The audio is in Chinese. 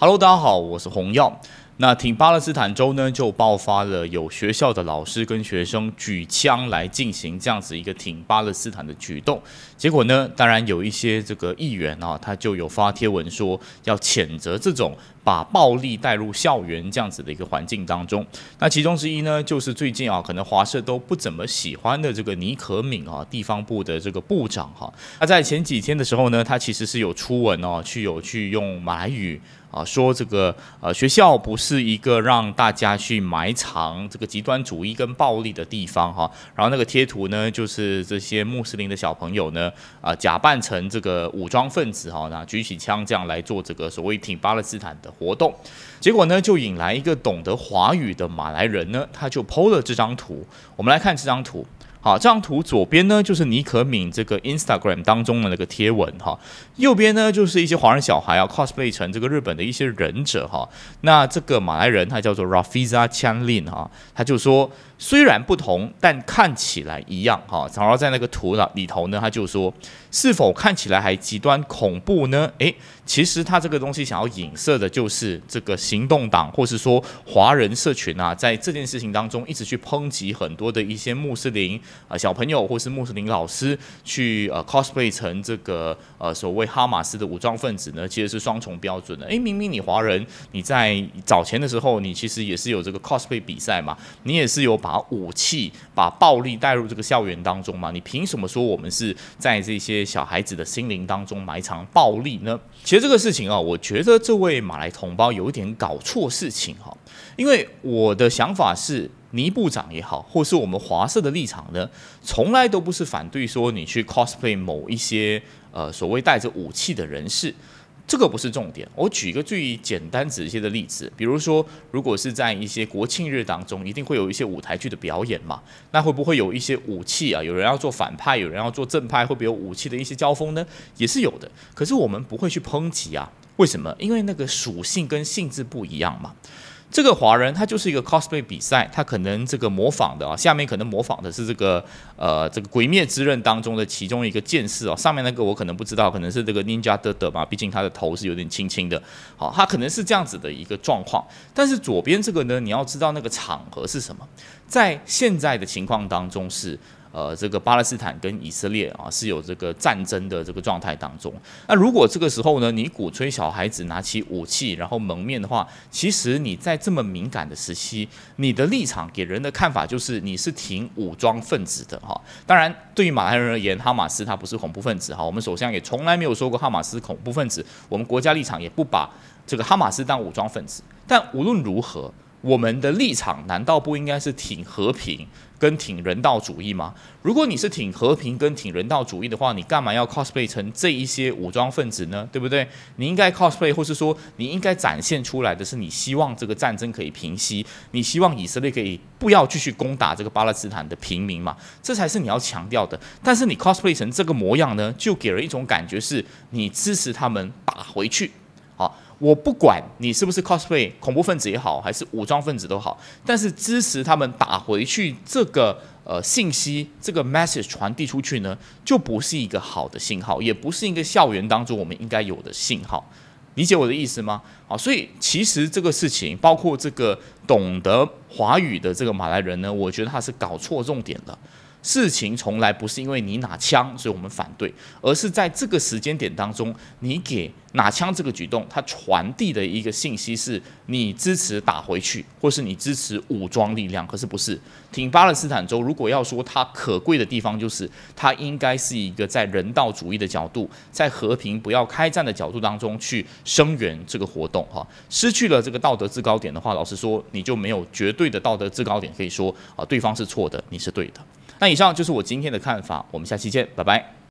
Hello，大家好，我是洪耀。那挺巴勒斯坦州呢，就爆发了有学校的老师跟学生举枪来进行这样子一个挺巴勒斯坦的举动。结果呢，当然有一些这个议员啊，他就有发贴文说要谴责这种。把暴力带入校园这样子的一个环境当中，那其中之一呢，就是最近啊，可能华社都不怎么喜欢的这个尼可敏啊，地方部的这个部长哈。那在前几天的时候呢，他其实是有出文哦，去有去用马来语啊说这个呃学校不是一个让大家去埋藏这个极端主义跟暴力的地方哈。然后那个贴图呢，就是这些穆斯林的小朋友呢啊假扮成这个武装分子哈，那举起枪这样来做这个所谓挺巴勒斯坦的。活动，结果呢，就引来一个懂得华语的马来人呢，他就剖了这张图。我们来看这张图，好，这张图左边呢就是尼可敏这个 Instagram 当中的那个贴文哈，右边呢就是一些华人小孩啊 cosplay 成这个日本的一些忍者哈。那这个马来人他叫做 Rafiza Chian Lin 哈，他就说虽然不同，但看起来一样哈。然后在那个图呢里头呢，他就说是否看起来还极端恐怖呢？诶，其实他这个东西想要影射的就是这个行动党，或是说华人社群啊，在这件事情当中一直去抨击很多的一些穆斯林啊小朋友，或是穆斯林老师去呃 cosplay 成这个呃所谓哈马斯的武装分子呢，其实是双重标准的。哎，明明你华人，你在早前的时候你其实也是有这个 cosplay 比赛嘛，你也是有把武器、把暴力带入这个校园当中嘛，你凭什么说我们是在这些小孩子的心灵当中埋藏暴力呢？其实。这个事情啊，我觉得这位马来同胞有点搞错事情哈，因为我的想法是，倪部长也好，或是我们华社的立场呢，从来都不是反对说你去 cosplay 某一些呃所谓带着武器的人士。这个不是重点，我举一个最简单直接的例子，比如说，如果是在一些国庆日当中，一定会有一些舞台剧的表演嘛，那会不会有一些武器啊？有人要做反派，有人要做正派，会不会有武器的一些交锋呢？也是有的。可是我们不会去抨击啊，为什么？因为那个属性跟性质不一样嘛。这个华人他就是一个 cosplay 比赛，他可能这个模仿的啊，下面可能模仿的是这个呃这个鬼灭之刃当中的其中一个剑士哦，上面那个我可能不知道，可能是这个 Ninja 的的吧，毕竟他的头是有点轻轻的，好，他可能是这样子的一个状况。但是左边这个呢，你要知道那个场合是什么，在现在的情况当中是。呃，这个巴勒斯坦跟以色列啊是有这个战争的这个状态当中。那如果这个时候呢，你鼓吹小孩子拿起武器然后蒙面的话，其实你在这么敏感的时期，你的立场给人的看法就是你是挺武装分子的哈。当然，对于马来人而言，哈马斯他不是恐怖分子哈。我们首相也从来没有说过哈马斯恐怖分子，我们国家立场也不把这个哈马斯当武装分子。但无论如何。我们的立场难道不应该是挺和平跟挺人道主义吗？如果你是挺和平跟挺人道主义的话，你干嘛要 cosplay 成这一些武装分子呢？对不对？你应该 cosplay，或是说你应该展现出来的是你希望这个战争可以平息，你希望以色列可以不要继续攻打这个巴勒斯坦的平民嘛？这才是你要强调的。但是你 cosplay 成这个模样呢，就给人一种感觉是你支持他们打回去啊。我不管你是不是 cosplay 恐怖分子也好，还是武装分子都好，但是支持他们打回去这个呃信息，这个 message 传递出去呢，就不是一个好的信号，也不是一个校园当中我们应该有的信号。理解我的意思吗？啊，所以其实这个事情，包括这个懂得华语的这个马来人呢，我觉得他是搞错重点了。事情从来不是因为你拿枪，所以我们反对，而是在这个时间点当中，你给拿枪这个举动，它传递的一个信息是你支持打回去，或是你支持武装力量，可是不是？挺巴勒斯坦州，如果要说它可贵的地方，就是它应该是一个在人道主义的角度，在和平不要开战的角度当中去声援这个活动。哈，失去了这个道德制高点的话，老实说，你就没有绝对的道德制高点，可以说啊，对方是错的，你是对的。那以上就是我今天的看法，我们下期见，拜拜。